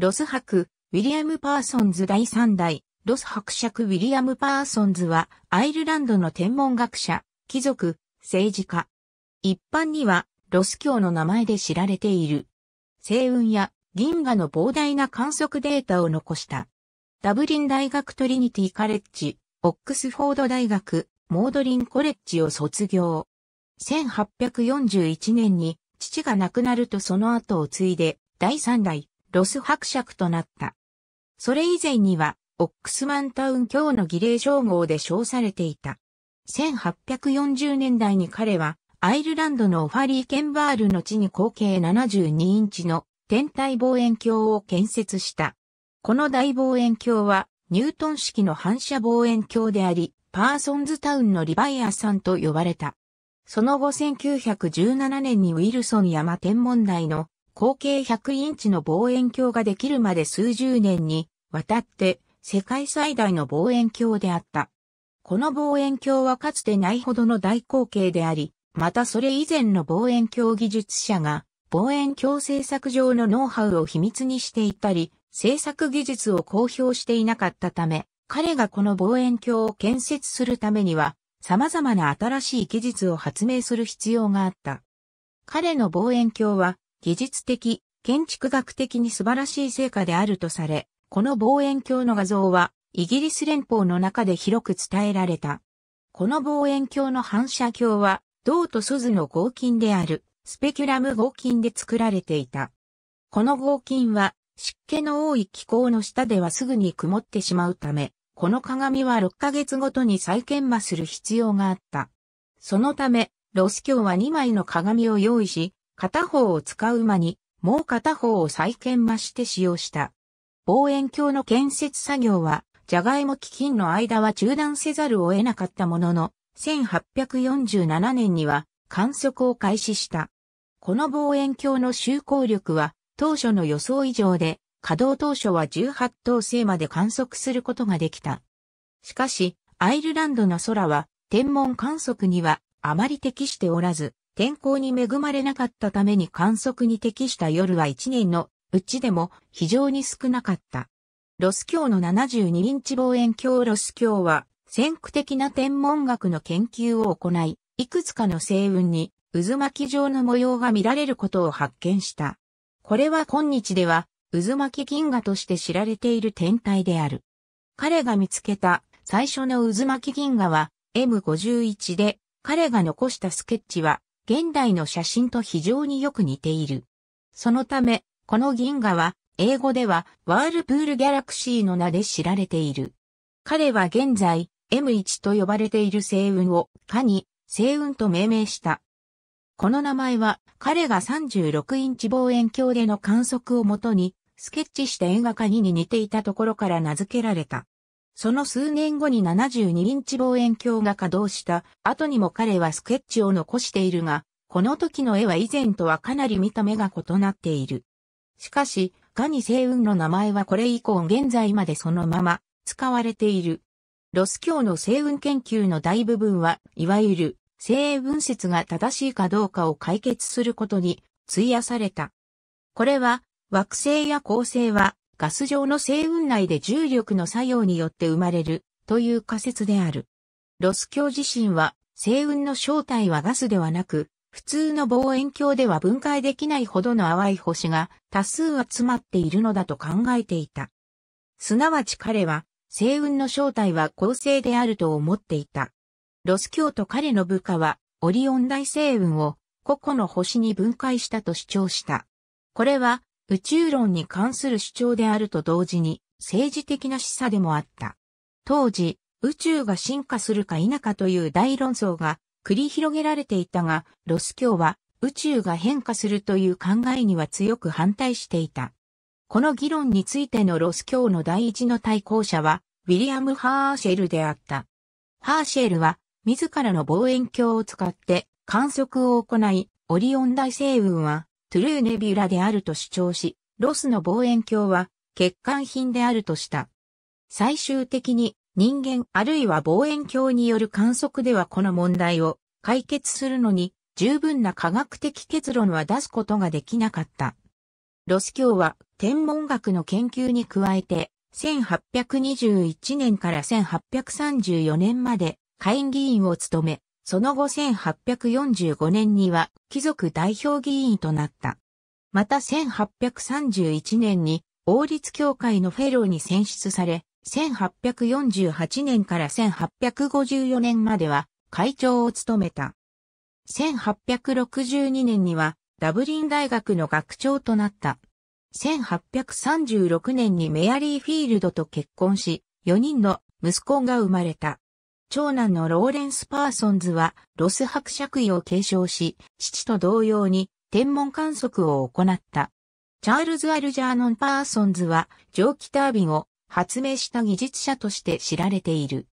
ロス伯、ウィリアム・パーソンズ第3代、ロス伯爵ウィリアム・パーソンズは、アイルランドの天文学者、貴族、政治家。一般には、ロス教の名前で知られている。星雲や銀河の膨大な観測データを残した。ダブリン大学トリニティカレッジ、オックスフォード大学、モードリンコレッジを卒業。1841年に父が亡くなるとその後を継いで第3代ロス伯爵となった。それ以前には、オックスマンタウン卿の儀礼称号で称されていた。1840年代に彼は、アイルランドのオファリー・ケンバールの地に口径72インチの天体望遠鏡を建設した。この大望遠鏡は、ニュートン式の反射望遠鏡であり、パーソンズタウンのリバイアさんと呼ばれた。その後1917年にウィルソン山天文台の合計100インチの望遠鏡ができるまで数十年にわたって世界最大の望遠鏡であった。この望遠鏡はかつてないほどの大口径であり、またそれ以前の望遠鏡技術者が望遠鏡製作上のノウハウを秘密にしていたり、製作技術を公表していなかったため、彼がこの望遠鏡を建設するためには、様々な新しい技術を発明する必要があった。彼の望遠鏡は、技術的、建築学的に素晴らしい成果であるとされ、この望遠鏡の画像は、イギリス連邦の中で広く伝えられた。この望遠鏡の反射鏡は、銅と鈴の合金である、スペキュラム合金で作られていた。この合金は、湿気の多い気候の下ではすぐに曇ってしまうため、この鏡は6ヶ月ごとに再研磨する必要があった。そのため、ロス卿は2枚の鏡を用意し、片方を使う間に、もう片方を再建まして使用した。望遠鏡の建設作業は、ジャガイモ基金の間は中断せざるを得なかったものの、1847年には観測を開始した。この望遠鏡の周航力は当初の予想以上で、稼働当初は18等星まで観測することができた。しかし、アイルランドの空は天文観測にはあまり適しておらず、天候に恵まれなかったために観測に適した夜は1年のうちでも非常に少なかった。ロス教の72インチ望遠鏡ロス教は先駆的な天文学の研究を行い、いくつかの星雲に渦巻き状の模様が見られることを発見した。これは今日では渦巻き銀河として知られている天体である。彼が見つけた最初の渦巻き銀河は M51 で彼が残したスケッチは現代の写真と非常によく似ている。そのため、この銀河は、英語では、ワールプールギャラクシーの名で知られている。彼は現在、M1 と呼ばれている星雲を、かに、星雲と命名した。この名前は、彼が36インチ望遠鏡での観測をもとに、スケッチした映画ニに似ていたところから名付けられた。その数年後に72インチ望遠鏡が稼働した後にも彼はスケッチを残しているが、この時の絵は以前とはかなり見た目が異なっている。しかし、ガニ星雲の名前はこれ以降現在までそのまま使われている。ロス教の星雲研究の大部分は、いわゆる星雲説が正しいかどうかを解決することに費やされた。これは、惑星や恒星はガス状の星雲内で重力の作用によって生まれるという仮説である。ロス鏡自身は星雲の正体はガスではなく、普通の望遠鏡では分解できないほどの淡い星が多数集まっているのだと考えていた。すなわち彼は、星雲の正体は恒星であると思っていた。ロス教と彼の部下は、オリオン大星雲を個々の星に分解したと主張した。これは、宇宙論に関する主張であると同時に政治的な示唆でもあった。当時、宇宙が進化するか否かという大論争が繰り広げられていたが、ロス教は宇宙が変化するという考えには強く反対していた。この議論についてのロス教の第一の対抗者は、ウィリアム・ハーシェルであった。ハーシェルは、自らの望遠鏡を使って観測を行い、オリオン大星雲はトゥルーネビュラであると主張し、ロスの望遠鏡は欠陥品であるとした。最終的に人間あるいは望遠鏡による観測ではこの問題を解決するのに十分な科学的結論は出すことができなかった。ロス教は天文学の研究に加えて1821年から1834年まで会議員を務め、その後1845年には貴族代表議員となった。また1831年に王立協会のフェローに選出され、1848年から1854年までは会長を務めた。1862年にはダブリン大学の学長となった。1836年にメアリーフィールドと結婚し、4人の息子が生まれた。長男のローレンス・パーソンズはロス伯爵位を継承し、父と同様に天文観測を行った。チャールズ・アルジャーノン・パーソンズは蒸気タービンを発明した技術者として知られている。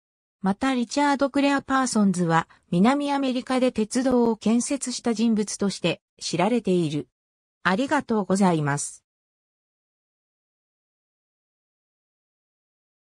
またリチャード・クレア・パーソンズは南アメリカで鉄道を建設した人物として知られている。ありがとうございます。